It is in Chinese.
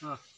嗯。